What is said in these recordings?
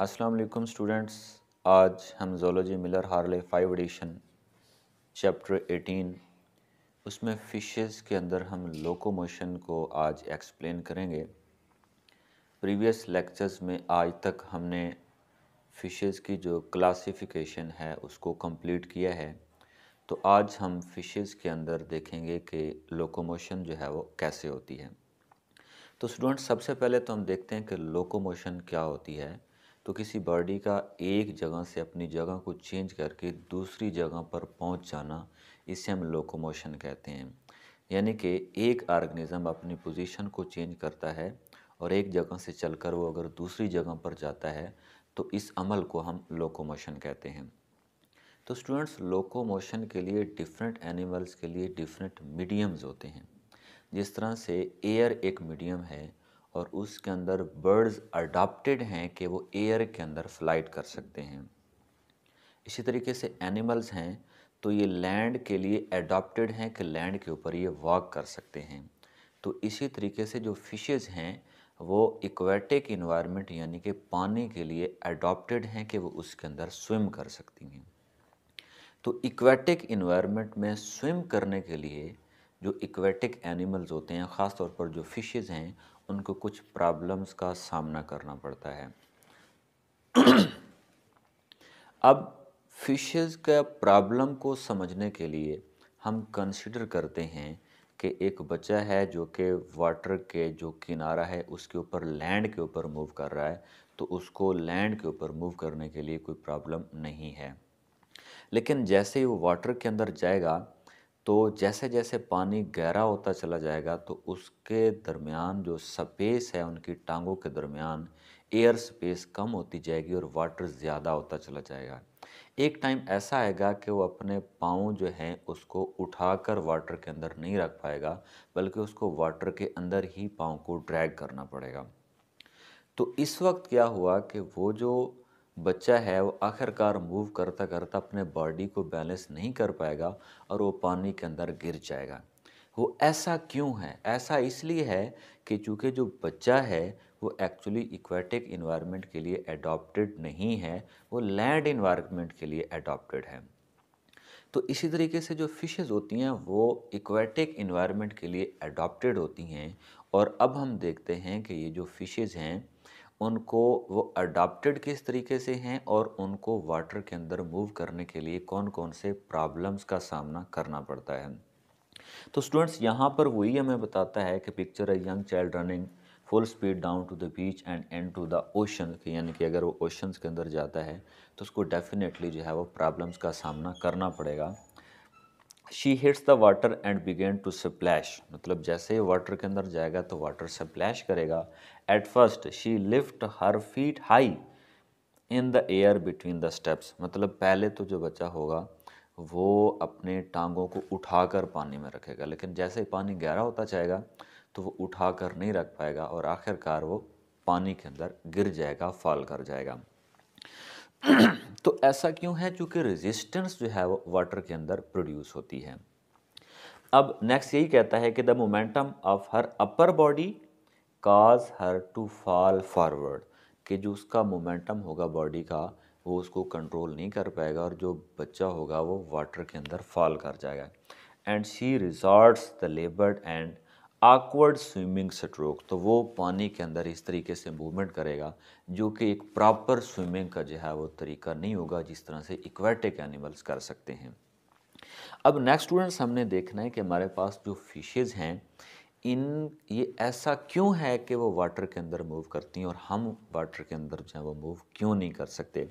अस्सलाम वालेकुम स्टूडेंट्स आज हम zoology Miller Harley five edition chapter 18 उसमें फिशेस के अंदर हम लोकोमोशन को आज एक्सप्लेन करेंगे प्रीवियस लेक्चर्स में आज तक हमने फिशेस की जो क्लासिफिकेशन है उसको कंप्लीट किया है तो आज हम फिशेस के अंदर देखेंगे कि लोकोमोशन जो है वो कैसे होती है तो स्टूडेंट्स सबसे पहले तो हम देखते हैं कि लोकोमोशन क्या होती है तो किसी बॉडी का एक जगह से अपनी जगह को चेंज करके दूसरी जगह पर पहुंच जाना इसे हम लोकोमोशन कहते हैं यानी कि एक आर्गनिज़म अपनी पोजीशन को चेंज करता है और एक जगह से चलकर वो अगर दूसरी जगह पर जाता है तो इस अमल को हम लोकोमोशन कहते हैं तो स्टूडेंट्स लोकोमोशन के लिए डिफरेंट एनिमल्स के लिए डिफरेंट मीडियम्स होते हैं जिस तरह से एयर एक मीडियम है और उसके अंदर बर्ड्स अडाप्टेड हैं कि वो एयर के अंदर फ्लाइट कर सकते हैं इसी तरीके से एनिमल्स हैं तो ये लैंड के लिए अडाप्टेड हैं कि लैंड के ऊपर ये वॉक कर सकते हैं तो इसी तरीके से जो फिशेस हैं वो इक्वेटिक इन्वायरमेंट यानी कि पानी के लिए एडॉप्टेड हैं कि वो उसके अंदर स्विम कर सकती हैं तो इक्वेटिक इन्वायरमेंट में स्विम करने के लिए जो इक्वेटिक एनिमल्स होते हैं ख़ास तौर पर जो फिशेज़ हैं उनको कुछ प्रॉब्लम्स का सामना करना पड़ता है अब फिशेस का प्रॉब्लम को समझने के लिए हम कंसिडर करते हैं कि एक बच्चा है जो कि वाटर के जो किनारा है उसके ऊपर लैंड के ऊपर मूव कर रहा है तो उसको लैंड के ऊपर मूव करने के लिए कोई प्रॉब्लम नहीं है लेकिन जैसे ही वो वाटर के अंदर जाएगा तो जैसे जैसे पानी गहरा होता चला जाएगा तो उसके दरमियान जो स्पेस है उनकी टांगों के दरमियान एयर स्पेस कम होती जाएगी और वाटर ज़्यादा होता चला जाएगा एक टाइम ऐसा आएगा कि वो अपने पाँव जो हैं उसको उठाकर वाटर के अंदर नहीं रख पाएगा बल्कि उसको वाटर के अंदर ही पाँव को ड्रैग करना पड़ेगा तो इस वक्त क्या हुआ कि वो जो बच्चा है वो आखिरकार मूव करता करता अपने बॉडी को बैलेंस नहीं कर पाएगा और वो पानी के अंदर गिर जाएगा वो ऐसा क्यों है ऐसा इसलिए है कि चूँकि जो बच्चा है वो एक्चुअली इक्वेटिक इन्वायरमेंट के लिए एडॉप्टेड नहीं है वो लैंड इन्वायरमेंट के लिए एडॉप्टेड है तो इसी तरीके से जो फिशेज़ होती हैं वो इक्वेटिक इन्वायरमेंट के लिए एडॉप्टेड होती हैं और अब हम देखते हैं कि ये जो फिशेज़ हैं उनको वो अडाप्टेड किस तरीके से हैं और उनको वाटर के अंदर मूव करने के लिए कौन कौन से प्रॉब्लम्स का सामना करना पड़ता है तो स्टूडेंट्स यहाँ पर वही हमें बताता है कि picture a young child running full speed down to the beach and and to the ocean यानी कि अगर वो ओशंस के अंदर जाता है तो उसको डेफिनेटली जो है वो प्रॉब्लम्स का सामना करना पड़ेगा she hits the water and begin to splash मतलब जैसे ही वाटर के अंदर जाएगा तो वाटर स्प्लैश करेगा at first she lift her feet high in the air between the steps मतलब पहले तो जो बच्चा होगा वो अपने टांगों को उठाकर पानी में रखेगा लेकिन जैसे ही पानी गहरा होता जाएगा तो वो उठाकर नहीं रख पाएगा और आखिरकार वो पानी के अंदर गिर जाएगा फॉल कर जाएगा तो ऐसा क्यों है क्योंकि रेजिस्टेंस जो है वो वाटर के अंदर प्रोड्यूस होती है अब नेक्स्ट यही कहता है कि the momentum of her upper body cause her to fall forward कि जो उसका मोमेंटम होगा बॉडी का वो उसको कंट्रोल नहीं कर पाएगा और जो बच्चा होगा वो वाटर के अंदर फॉल कर जाएगा and she resorts the laboured and awkward swimming stroke तो वो पानी के अंदर इस तरीके से मूवमेंट करेगा जो कि एक प्रॉपर स्विमिंग का जो है वो तरीका नहीं होगा जिस तरह से इक्वेटिक एनिमल्स कर सकते हैं अब नेक्स्ट स्टूडेंट्स हमने देखना है कि हमारे पास जो फिशेज़ हैं इन ये ऐसा क्यों है कि वो वाटर के अंदर मूव करती हैं और हम वाटर के अंदर जो है वो मूव क्यों नहीं कर सकते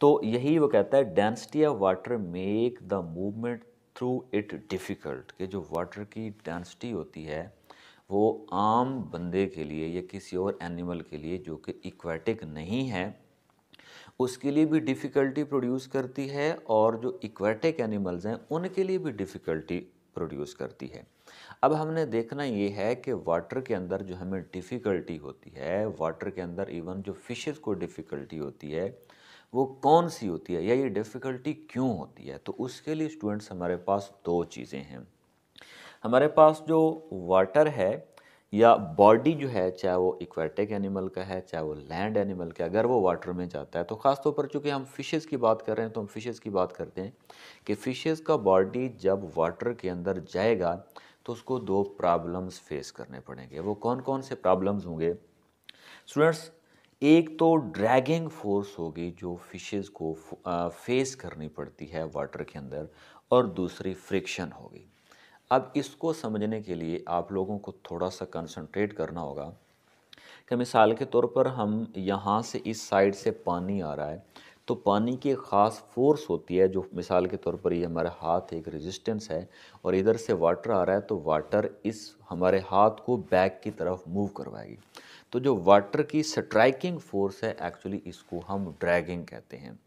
तो यही वो कहता है density of water make the movement through it difficult कि जो वाटर की डेंसिटी होती है वो आम बंदे के लिए या किसी और एनिमल के लिए जो कि इक्वेटिक नहीं है उसके लिए भी डिफ़िकल्टी प्रोड्यूस करती है और जो इक्वेटिक एनिमल्स हैं उनके लिए भी डिफ़िकल्टी प्रोड्यूस करती है अब हमने देखना ये है कि वाटर के अंदर जो हमें डिफ़िकल्टी होती है वाटर के अंदर इवन जो फिशेस को डिफ़िकल्टी होती है वो कौन सी होती है या ये डिफ़िकल्टी क्यों होती है तो उसके लिए स्टूडेंट्स हमारे पास दो चीज़ें हैं हमारे पास जो वाटर है या बॉडी जो है चाहे वो इक्वेटिक एनिमल का है चाहे वो लैंड एनिमल का अगर वो वाटर में जाता है तो ख़ास तौर पर चूँकि हम फिशेस की बात कर रहे हैं तो हम फिशेस की बात करते हैं कि फ़िशेस का बॉडी जब वाटर के अंदर जाएगा तो उसको दो प्रॉब्लम्स फेस करने पड़ेंगे वो कौन कौन से प्रॉब्लम्स होंगे स्टूडेंट्स एक तो ड्रैगिंग फोर्स होगी जो फिशेस को फेस करनी पड़ती है वाटर के अंदर और दूसरी फ्रिक्शन होगी अब इसको समझने के लिए आप लोगों को थोड़ा सा कंसंट्रेट करना होगा कि मिसाल के तौर पर हम यहाँ से इस साइड से पानी आ रहा है तो पानी की ख़ास फोर्स होती है जो मिसाल के तौर पर ये हमारा हाथ एक रेजिस्टेंस है और इधर से वाटर आ रहा है तो वाटर इस हमारे हाथ को बैक की तरफ मूव करवाएगी तो जो वाटर की स्ट्राइकिंग फोर्स है एक्चुअली इसको हम ड्रैगिंग कहते हैं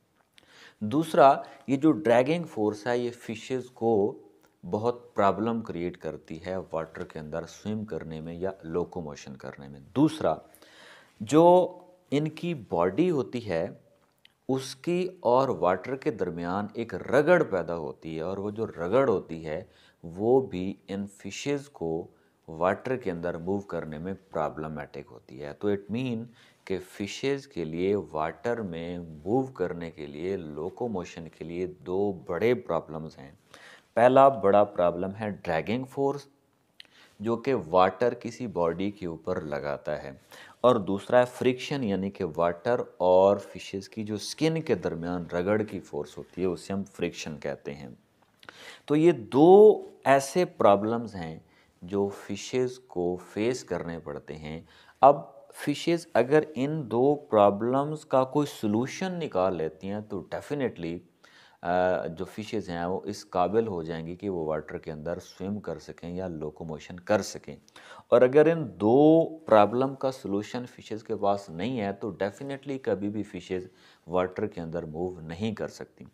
दूसरा ये जो ड्रैगिंग फोर्स है ये फिशेस को बहुत प्रॉब्लम क्रिएट करती है वाटर के अंदर स्विम करने में या लोकोमोशन करने में दूसरा जो इनकी बॉडी होती है उसकी और वाटर के दरमियान एक रगड़ पैदा होती है और वो जो रगड़ होती है वो भी इन फिशेस को वाटर के अंदर मूव करने में प्रॉब्लमेटिक होती है तो इट मीन कि फिशेस के लिए वाटर में मूव करने के लिए लोकोमोशन के लिए दो बड़े प्रॉब्लम्स हैं पहला बड़ा प्रॉब्लम है ड्रैगिंग फोर्स जो कि वाटर किसी बॉडी के ऊपर लगाता है और दूसरा है फ्रिक्शन यानी कि वाटर और फिशेस की जो स्किन के दरमियान रगड़ की फोर्स होती है उसे हम फ्रिक्शन कहते हैं तो ये दो ऐसे प्रॉब्लम्स हैं जो फिशेस को फेस करने पड़ते हैं अब फिशेस अगर इन दो प्रॉब्लम्स का कोई सलूशन निकाल लेती हैं तो डेफिनेटली जो फिशेज़ हैं वो इस काबिल हो जाएंगी कि वो वाटर के अंदर स्विम कर सकें या लोकोमोशन कर सकें और अगर इन दो प्रॉब्लम का सलूशन फिशेज़ के पास नहीं है तो डेफ़िनेटली कभी भी फ़िशेज़ वाटर के अंदर मूव नहीं कर सकती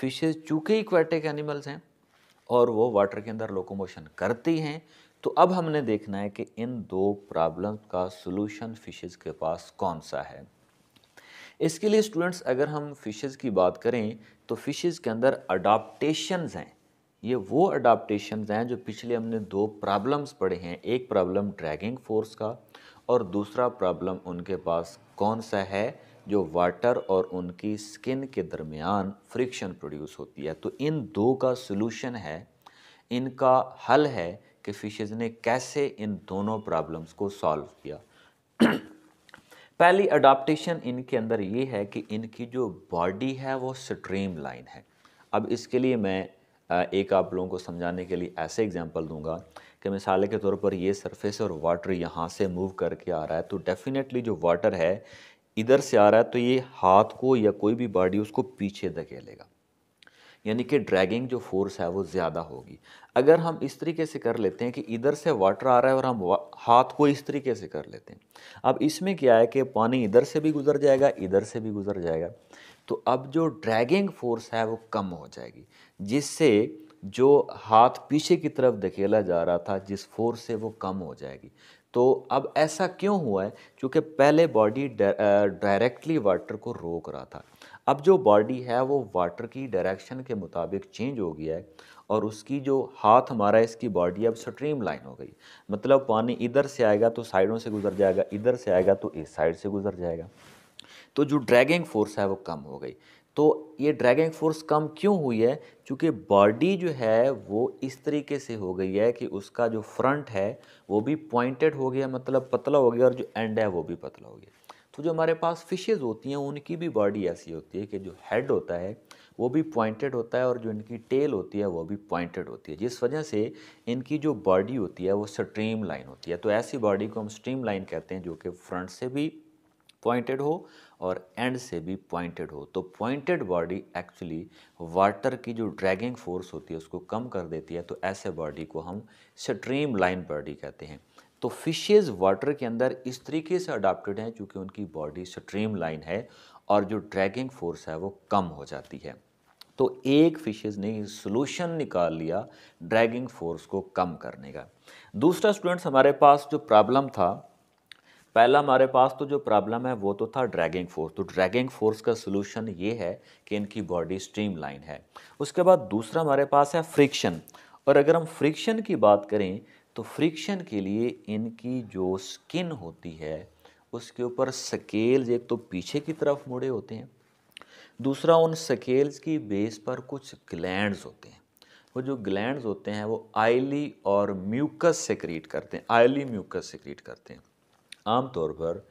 फ़िशेज़ चूँकि इक्वेटिक एनिमल्स हैं और वो वाटर के अंदर लोकोमोशन करती हैं तो अब हमने देखना है कि इन दो प्रॉब्लम का सोलूशन फ़िशेज़ के पास कौन सा है इसके लिए स्टूडेंट्स अगर हम फिशेस की बात करें तो फिशेस के अंदर अडाप्टेशंस हैं ये वो अडाप्टेशंस हैं जो पिछले हमने दो प्रॉब्लम्स पढ़े हैं एक प्रॉब्लम ड्रैगिंग फोर्स का और दूसरा प्रॉब्लम उनके पास कौन सा है जो वाटर और उनकी स्किन के दरमियान फ्रिक्शन प्रोड्यूस होती है तो इन दो का सलूशन है इनका हल है कि फिशेज़ ने कैसे इन दोनों प्रॉब्लम्स को सॉल्व किया पहली अडाप्टेशन इनके अंदर ये है कि इनकी जो बॉडी है वो स्ट्रीम लाइन है अब इसके लिए मैं एक आप लोगों को समझाने के लिए ऐसे एग्जांपल दूंगा कि मिसाल के तौर पर ये सरफेस और वाटर यहाँ से मूव करके आ रहा है तो डेफ़िनेटली जो वाटर है इधर से आ रहा है तो ये हाथ को या कोई भी बॉडी उसको पीछे धकेलेगा यानी कि ड्रैगिंग जो फोर्स है वो ज़्यादा होगी अगर हम इस तरीके से कर लेते हैं कि इधर से वाटर आ रहा है और हम हाथ को इस तरीके से कर लेते हैं अब इसमें क्या है कि पानी इधर से भी गुजर जाएगा इधर से भी गुजर जाएगा तो अब जो ड्रैगिंग फोर्स है वो कम हो जाएगी जिससे जो हाथ पीछे की तरफ धकेला जा रहा था जिस फोर्स से वो कम हो जाएगी तो अब ऐसा क्यों हुआ है क्योंकि पहले बॉडी डायरेक्टली वाटर को रोक रहा था अब जो बॉडी है वो वाटर की डायरेक्शन के मुताबिक चेंज हो गया है और उसकी जो हाथ हमारा इसकी बॉडी अब स्ट्रीम लाइन हो गई मतलब पानी इधर से आएगा तो साइडों से गुजर जाएगा इधर से आएगा तो इस साइड से गुजर जाएगा तो जो ड्रैगिंग फोर्स है वो कम हो गई तो ये ड्रैगिंग फोर्स कम क्यों हुई है क्योंकि बॉडी जो है वो इस तरीके से हो गई है कि उसका जो फ्रंट है वो भी पॉइंटेड हो गया मतलब पतला हो गया और जो एंड है वो भी पतला हो गया तो जो हमारे पास फिशेज़ होती हैं उनकी भी बॉडी ऐसी होती है कि जो हेड होता है वो भी पॉइंटेड होता है और जो इनकी टेल होती है वो भी पॉइंटेड होती है जिस वजह से इनकी जो बॉडी होती है वो स्ट्रीम लाइन होती है तो ऐसी बॉडी को हम स्ट्रीम लाइन कहते हैं जो कि फ्रंट से भी पॉइंटेड हो और एंड से भी पॉइंटेड हो तो पॉइंटेड बॉडी एक्चुअली वाटर की जो ड्रैगिंग फोर्स होती है उसको कम कर देती है तो ऐसे बॉडी को हम स्ट्रीम लाइन बॉडी कहते हैं तो फिशेज़ वाटर के अंदर इस तरीके से अडाप्टेड हैं क्योंकि उनकी बॉडी स्ट्रीम लाइन है और जो ड्रैगिंग फोर्स है वो कम हो जाती है तो एक फिशेज़ ने सोल्यूशन निकाल लिया ड्रैगिंग फोर्स को कम करने का दूसरा स्टूडेंट्स हमारे पास जो प्रॉब्लम था पहला हमारे पास तो जो प्रॉब्लम है वो तो था ड्रैगिंग फोर्स तो ड्रैगिंग फोर्स का सोल्यूशन ये है कि इनकी बॉडी स्ट्रीम लाइन है उसके बाद दूसरा हमारे पास है फ्रिक्शन और अगर हम फ्रिक्शन की बात करें तो फ्रिक्शन के लिए इनकी जो स्किन होती है उसके ऊपर स्केल्स एक तो पीछे की तरफ मुड़े होते हैं दूसरा उन स्केल्स की बेस पर कुछ ग्लैंड्स होते हैं वो जो ग्लैंड्स होते हैं वो आयली और म्यूकस सेक्रीट करते हैं आयली म्यूकस सेक्रीट करते हैं आमतौर पर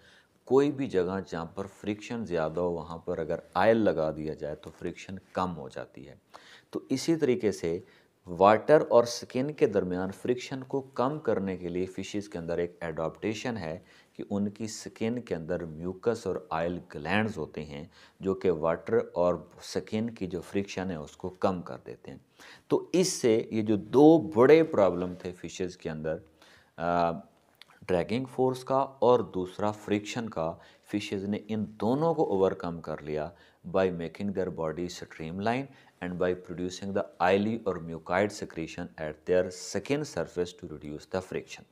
कोई भी जगह जहाँ पर फ्रिक्शन ज़्यादा हो वहाँ पर अगर आयल लगा दिया जाए तो फ्रिक्शन कम हो जाती है तो इसी तरीके से वाटर और स्किन के दरमियान फ्रिक्शन को कम करने के लिए फिशेस के अंदर एक एडोप्टेशन है कि उनकी स्किन के अंदर म्यूकस और आयल ग्लैंड होते हैं जो कि वाटर और स्किन की जो फ्रिक्शन है उसको कम कर देते हैं तो इससे ये जो दो बड़े प्रॉब्लम थे फिशेस के अंदर ड्रैगिंग फोर्स का और दूसरा फ्रिक्शन का फिशेज ने इन दोनों को ओवरकम कर लिया by making their body stream line and by producing the ileal or mucoid secretion at their skin surface to reduce the friction.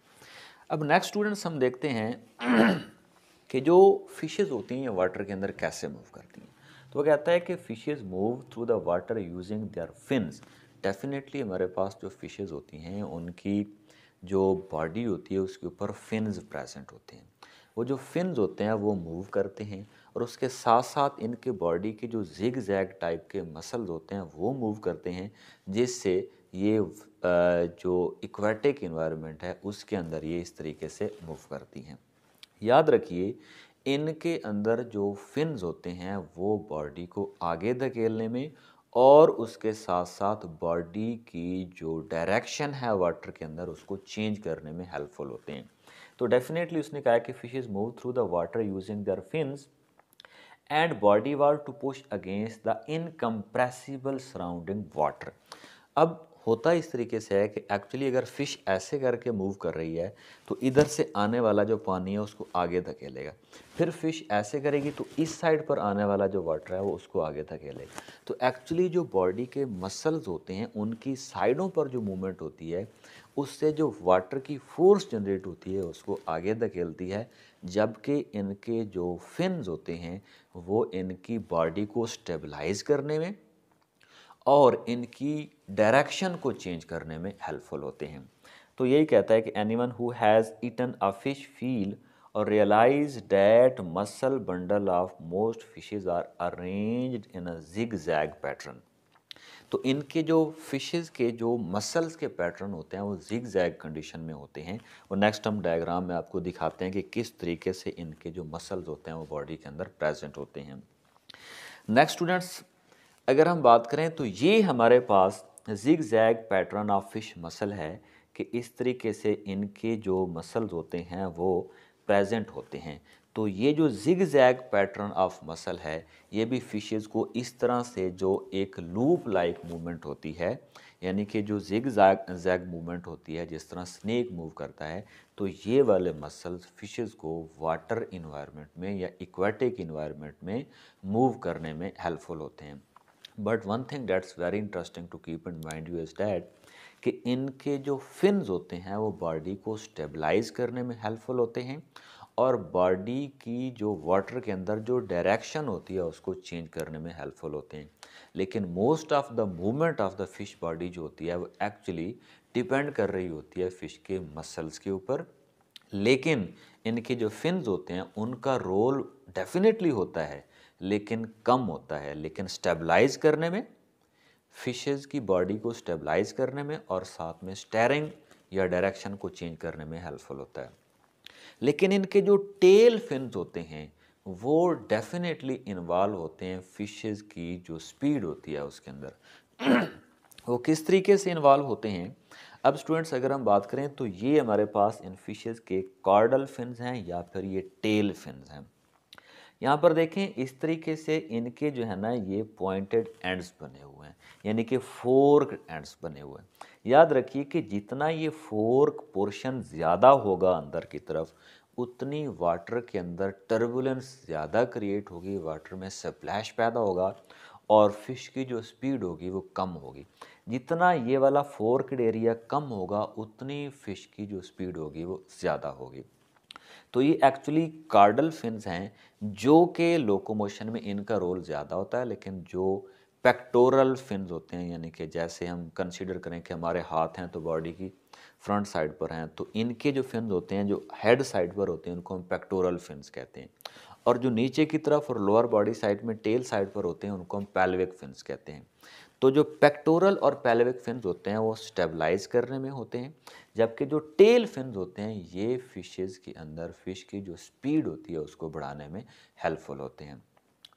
अब नेक्स्ट स्टूडेंट्स हम देखते हैं कि जो फिशेज़ होती हैं वाटर के अंदर कैसे मूव करती हैं तो वो कहता है कि fishes move through the water using their fins definitely हमारे पास जो फ़िशेज़ होती हैं उनकी जो बॉडी होती है उसके ऊपर फिन्स प्रेजेंट होते हैं वो जो फिन्स होते हैं वो मूव करते हैं और उसके साथ साथ इनके बॉडी के जो जिग जैग टाइप के मसल्स होते हैं वो मूव करते हैं जिससे ये जो इक्वेटिक इन्वायरमेंट है उसके अंदर ये इस तरीके से मूव करती हैं याद रखिए इनके अंदर जो फिन्स होते हैं वो बॉडी को आगे धकेलने में और उसके साथ साथ बॉडी की जो डायरेक्शन है वाटर के अंदर उसको चेंज करने में हेल्पफुल होते हैं तो डेफिनेटली उसने कहा कि fishes move through the water using their fins and body wall to push against the incompressible surrounding water अब होता इस तरीके से है कि एक्चुअली अगर फ़िश ऐसे करके मूव कर रही है तो इधर से आने वाला जो पानी है उसको आगे धकेलेगा फिर फ़िश ऐसे करेगी तो इस साइड पर आने वाला जो वाटर है वो उसको आगे धकेलेगा तो एक्चुअली जो बॉडी के मसल्स होते हैं उनकी साइडों पर जो मूवमेंट होती है उससे जो वाटर की फोर्स जनरेट होती है उसको आगे धकेलती है जबकि इनके जो फिन्स होते हैं वो इनकी बॉडी को स्टेबलाइज करने में और इनकी डायरेक्शन को चेंज करने में हेल्पफुल होते हैं तो यही कहता है कि anyone who has eaten a fish fillet और realise that muscle bundle of most fishes are arranged in a zig zag pattern तो इनके जो फिशेस के जो मसल्स के पैटर्न होते हैं वो जिग जैग कंडीशन में होते हैं और नेक्स्ट हम डायग्राम में आपको दिखाते हैं कि किस तरीके से इनके जो मसल्स होते हैं वो बॉडी के अंदर प्रेजेंट होते हैं नेक्स्ट स्टूडेंट्स अगर हम बात करें तो ये हमारे पास zig zag pattern of fish muscle है कि इस तरीके से इनके जो मसल्स होते हैं वो प्रेजेंट होते हैं तो ये जो zig zag pattern of muscle है ये भी फिशेज़ को इस तरह से जो एक लूप लाइक मूवमेंट होती है यानी कि जो जिग जैग जैग मूवमेंट होती है जिस तरह स्नैक मूव करता है तो ये वाले मसल्स फिशेज़ को वाटर इन्वायरमेंट में या इक्वेटिक इन्वायरमेंट में मूव करने में हेल्पफुल होते हैं but one thing that's very interesting to keep in mind you is that कि इनके जो फिन्स होते हैं वो बॉडी को स्टेबलाइज करने में हेल्पफुल होते हैं और बॉडी की जो वाटर के अंदर जो डायरेक्शन होती है उसको चेंज करने में हेल्पफुल होते हैं लेकिन most of the movement of the fish body जो होती है वो एक्चुअली डिपेंड कर रही होती है फ़िश के मसल्स के ऊपर लेकिन इनके जो फिन्स होते हैं उनका रोल डेफिनेटली होता है लेकिन कम होता है लेकिन स्टेबलाइज करने में फिशेज़ की बॉडी को स्टेबलाइज करने में और साथ में स्टेरिंग या डायरेक्शन को चेंज करने में हेल्पफुल होता है लेकिन इनके जो टेल फिन होते हैं वो डेफिनेटली इन्वॉल्व होते हैं फिशेज़ की जो स्पीड होती है उसके अंदर वो किस तरीके से इन्वॉल्व होते हैं अब स्टूडेंट्स अगर हम बात करें तो ये हमारे पास इन फिशेज़ के कॉर्डल फिन्स हैं या फिर ये टेल फिन्स हैं यहाँ पर देखें इस तरीके से इनके जो है ना ये पॉइंटेड एंड्स बने हुए हैं यानी कि फोर्क एंड्स बने हुए हैं याद रखिए कि जितना ये फोर्क पोर्शन ज़्यादा होगा अंदर की तरफ उतनी वाटर के अंदर टर्बुलेंस ज़्यादा क्रिएट होगी वाटर में स्प्लैश पैदा होगा और फिश की जो स्पीड होगी वो कम होगी जितना ये वाला फोर्कड एरिया कम होगा उतनी फ़िश की जो स्पीड होगी वो ज़्यादा होगी तो ये एक्चुअली कार्डल फिन्स हैं जो कि लोकोमोशन में इनका रोल ज़्यादा होता है लेकिन जो पेक्टोरल फिन्स होते हैं यानी कि जैसे हम कंसिडर करें कि हमारे हाथ हैं तो बॉडी की फ्रंट साइड पर हैं तो इनके जो फिन्स होते हैं जो हेड साइड पर होते हैं उनको हम पेक्टोरल फिन्स कहते हैं और जो नीचे की तरफ और लोअर बॉडी साइड में टेल साइड पर होते हैं उनको हम पैलविक फिन्स कहते हैं तो जो पेक्टोरल और पैलविक फिन्स होते हैं वो स्टेबलाइज करने में होते हैं जबकि जो टेल फिन्स होते हैं ये फिशेज के अंदर फिश की जो स्पीड होती है उसको बढ़ाने में हेल्पफुल होते हैं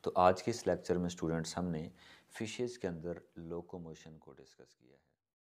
तो आज के इस लेक्चर में स्टूडेंट्स हमने फिशेज़ के अंदर लोकोमोशन को डिस्कस किया है